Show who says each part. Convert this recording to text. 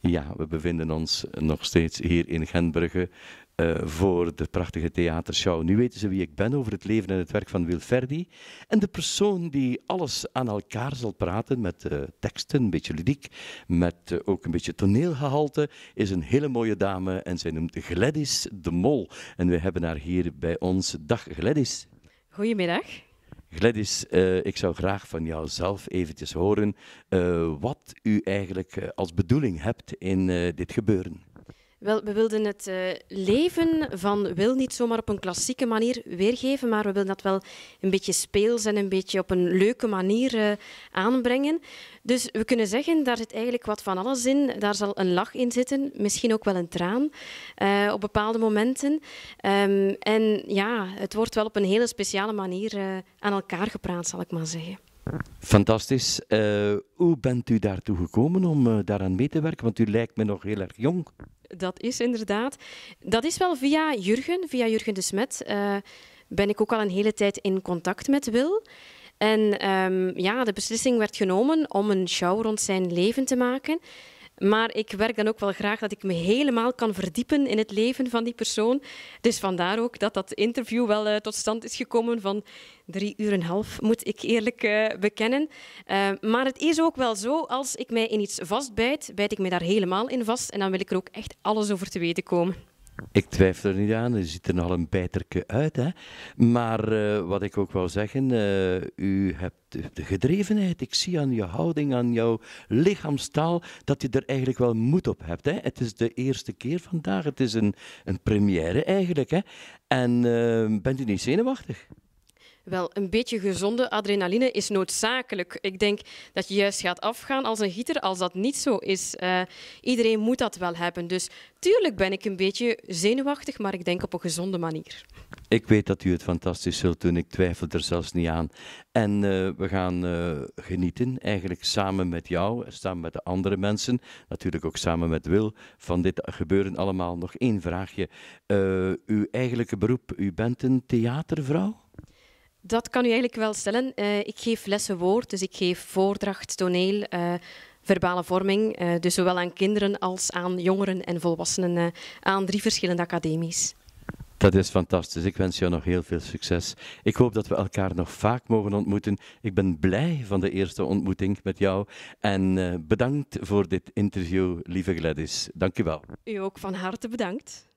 Speaker 1: Ja, we bevinden ons nog steeds hier in Gentbrugge eh, voor de prachtige theatershow. Nu weten ze wie ik ben over het leven en het werk van Wilferdi. En de persoon die alles aan elkaar zal praten met eh, teksten, een beetje ludiek, met eh, ook een beetje toneelgehalte, is een hele mooie dame en zij noemt Gladys de Mol. En we hebben haar hier bij ons. Dag Gladys. Goedemiddag. Gladys, eh, ik zou graag van jouzelf zelf eventjes horen eh, wat u eigenlijk eh, als bedoeling hebt in dit gebeuren.
Speaker 2: Wel, we wilden het eh, leven van Wil niet zomaar op een klassieke manier weergeven, maar we wilden dat wel een beetje speels en een beetje op een leuke manier eh, aanbrengen. Dus we kunnen zeggen, daar zit eigenlijk wat van alles in. Daar zal een lach in zitten, misschien ook wel een traan eh, op bepaalde momenten. Ehm, en ja, het wordt wel op een hele speciale manier aan elkaar gepraat, zal ik maar zeggen.
Speaker 1: Fantastisch. hoe bent u daartoe gekomen om daaraan mee te werken? Want u lijkt me nog heel erg jong
Speaker 2: dat is inderdaad. Dat is wel via Jurgen, via Jurgen de Smet, eh, ben ik ook al een hele tijd in contact met Wil. En ehm, ja, de beslissing werd genomen om een show rond zijn leven te maken. Maar ik werk dan ook wel graag dat ik me helemaal kan verdiepen in het leven van die persoon. Dus vandaar ook dat dat interview wel eh, tot stand is gekomen van drie uur en half, moet ik eerlijk eh, bekennen. Eh, maar het is ook wel zo, als ik mij in iets vastbijt, bijt ik me daar helemaal in vast en dan wil ik er ook echt alles over te weten komen.
Speaker 1: Ik twijfel er niet aan, u ziet er al een bijterke uit. Hè? Maar eh, wat ik ook wou zeggen, eh, u hebt de gedrevenheid. Ik zie aan je houding, aan jouw lichaamstaal, dat je er eigenlijk wel moed op hebt. Hè? Het is de eerste keer vandaag, het is een, een première eigenlijk. Hè? En eh, bent u niet zenuwachtig?
Speaker 2: Wel, een beetje gezonde adrenaline is noodzakelijk. Ik denk dat je juist gaat afgaan als een gieter als dat niet zo is. Eh, iedereen moet dat wel hebben. Dus tuurlijk ben ik een beetje zenuwachtig, maar ik denk op een gezonde manier.
Speaker 1: Ik weet dat u het fantastisch zult doen. Ik twijfel er zelfs niet aan. En eh, we gaan eh, genieten, eigenlijk samen met jou, samen met de andere mensen, natuurlijk ook samen met Wil, van dit gebeuren allemaal. Nog één vraagje. uw eigenlijke beroep, u bent een theatervrouw?
Speaker 2: Dat kan u eigenlijk wel stellen. Eh, ik geef lessen woord, dus ik geef voordracht, toneel, eh, verbale vorming. Eh, dus zowel aan kinderen als aan jongeren en volwassenen aan drie verschillende academies.
Speaker 1: Dat is fantastisch. Ik wens jou nog heel veel succes. Ik hoop dat we elkaar nog vaak mogen ontmoeten. Ik ben blij van de eerste ontmoeting met jou. En bedankt voor dit interview, lieve Gladys. Dank je wel.
Speaker 2: U ook van harte bedankt.